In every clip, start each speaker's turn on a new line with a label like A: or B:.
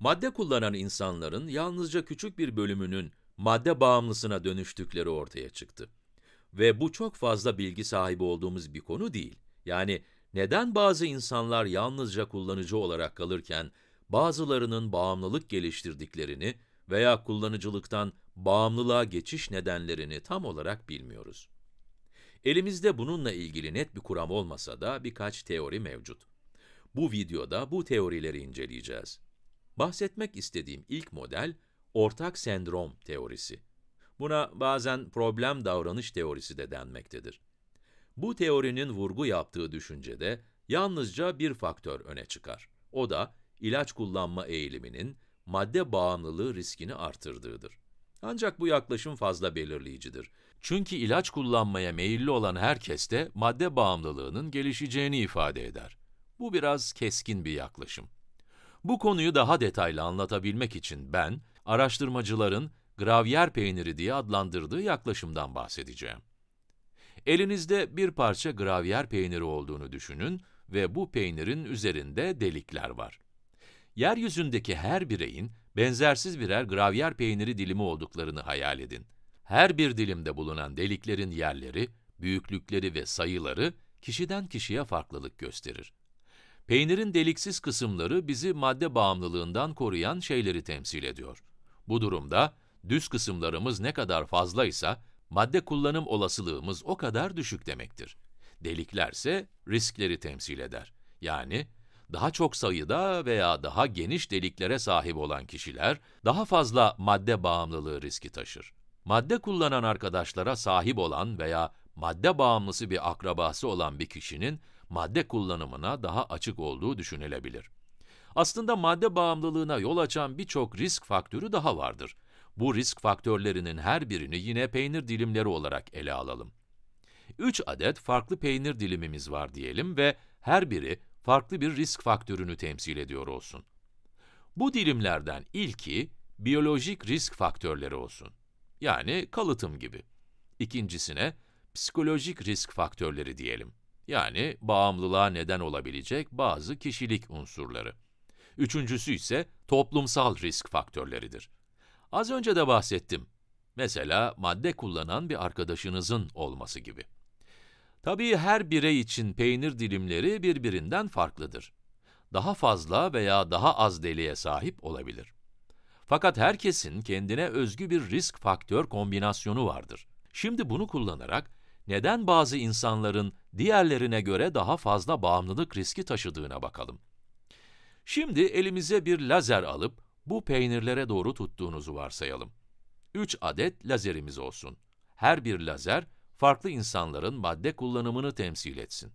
A: Madde kullanan insanların yalnızca küçük bir bölümünün madde bağımlısına dönüştükleri ortaya çıktı. Ve bu çok fazla bilgi sahibi olduğumuz bir konu değil. Yani neden bazı insanlar yalnızca kullanıcı olarak kalırken bazılarının bağımlılık geliştirdiklerini veya kullanıcılıktan bağımlılığa geçiş nedenlerini tam olarak bilmiyoruz. Elimizde bununla ilgili net bir kuram olmasa da birkaç teori mevcut. Bu videoda bu teorileri inceleyeceğiz. Bahsetmek istediğim ilk model, ortak sendrom teorisi. Buna bazen problem davranış teorisi de denmektedir. Bu teorinin vurgu yaptığı düşüncede yalnızca bir faktör öne çıkar. O da ilaç kullanma eğiliminin madde bağımlılığı riskini artırdığıdır. Ancak bu yaklaşım fazla belirleyicidir. Çünkü ilaç kullanmaya meyilli olan herkes de madde bağımlılığının gelişeceğini ifade eder. Bu biraz keskin bir yaklaşım. Bu konuyu daha detaylı anlatabilmek için ben, araştırmacıların gravyer peyniri diye adlandırdığı yaklaşımdan bahsedeceğim. Elinizde bir parça gravyer peyniri olduğunu düşünün ve bu peynirin üzerinde delikler var. Yeryüzündeki her bireyin benzersiz birer gravyer peyniri dilimi olduklarını hayal edin. Her bir dilimde bulunan deliklerin yerleri, büyüklükleri ve sayıları kişiden kişiye farklılık gösterir. Peynirin deliksiz kısımları bizi madde bağımlılığından koruyan şeyleri temsil ediyor. Bu durumda düz kısımlarımız ne kadar fazlaysa madde kullanım olasılığımız o kadar düşük demektir. Deliklerse riskleri temsil eder. Yani daha çok sayıda veya daha geniş deliklere sahip olan kişiler daha fazla madde bağımlılığı riski taşır. Madde kullanan arkadaşlara sahip olan veya madde bağımlısı bir akrabası olan bir kişinin madde kullanımına daha açık olduğu düşünülebilir. Aslında madde bağımlılığına yol açan birçok risk faktörü daha vardır. Bu risk faktörlerinin her birini yine peynir dilimleri olarak ele alalım. 3 adet farklı peynir dilimimiz var diyelim ve her biri farklı bir risk faktörünü temsil ediyor olsun. Bu dilimlerden ilki biyolojik risk faktörleri olsun. Yani kalıtım gibi. İkincisine psikolojik risk faktörleri diyelim. Yani bağımlılığa neden olabilecek bazı kişilik unsurları. Üçüncüsü ise toplumsal risk faktörleridir. Az önce de bahsettim. Mesela madde kullanan bir arkadaşınızın olması gibi. Tabii her birey için peynir dilimleri birbirinden farklıdır. Daha fazla veya daha az deliğe sahip olabilir. Fakat herkesin kendine özgü bir risk faktör kombinasyonu vardır. Şimdi bunu kullanarak neden bazı insanların diğerlerine göre daha fazla bağımlılık riski taşıdığına bakalım. Şimdi elimize bir lazer alıp bu peynirlere doğru tuttuğunuzu varsayalım. 3 adet lazerimiz olsun. Her bir lazer farklı insanların madde kullanımını temsil etsin.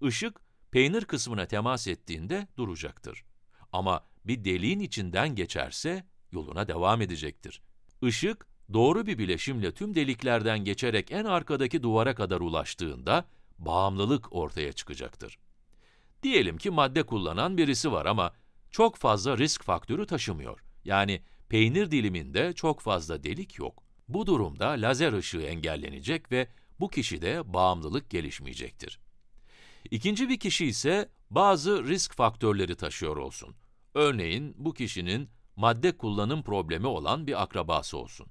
A: Işık peynir kısmına temas ettiğinde duracaktır. Ama bir deliğin içinden geçerse yoluna devam edecektir. Işık doğru bir bileşimle tüm deliklerden geçerek en arkadaki duvara kadar ulaştığında bağımlılık ortaya çıkacaktır. Diyelim ki madde kullanan birisi var ama çok fazla risk faktörü taşımıyor. Yani peynir diliminde çok fazla delik yok. Bu durumda lazer ışığı engellenecek ve bu kişide bağımlılık gelişmeyecektir. İkinci bir kişi ise bazı risk faktörleri taşıyor olsun. Örneğin bu kişinin madde kullanım problemi olan bir akrabası olsun.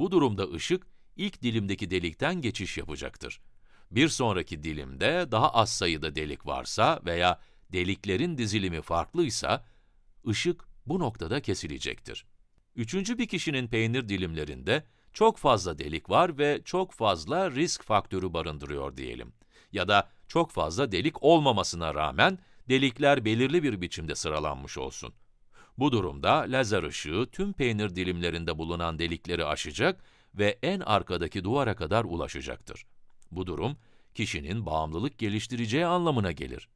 A: Bu durumda ışık ilk dilimdeki delikten geçiş yapacaktır. Bir sonraki dilimde daha az sayıda delik varsa veya deliklerin dizilimi farklıysa, ışık bu noktada kesilecektir. Üçüncü bir kişinin peynir dilimlerinde çok fazla delik var ve çok fazla risk faktörü barındırıyor diyelim. Ya da çok fazla delik olmamasına rağmen delikler belirli bir biçimde sıralanmış olsun. Bu durumda lazer ışığı tüm peynir dilimlerinde bulunan delikleri aşacak ve en arkadaki duvara kadar ulaşacaktır. Bu durum, kişinin bağımlılık geliştireceği anlamına gelir.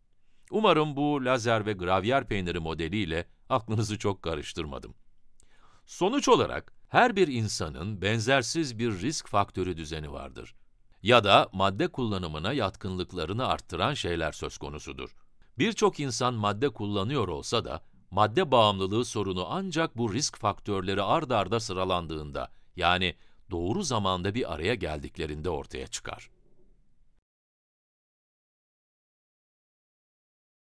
A: Umarım bu lazer ve gravyer peyniri modeliyle aklınızı çok karıştırmadım. Sonuç olarak, her bir insanın benzersiz bir risk faktörü düzeni vardır. Ya da madde kullanımına yatkınlıklarını arttıran şeyler söz konusudur. Birçok insan madde kullanıyor olsa da, madde bağımlılığı sorunu ancak bu risk faktörleri ard arda sıralandığında, yani doğru zamanda bir araya geldiklerinde ortaya çıkar.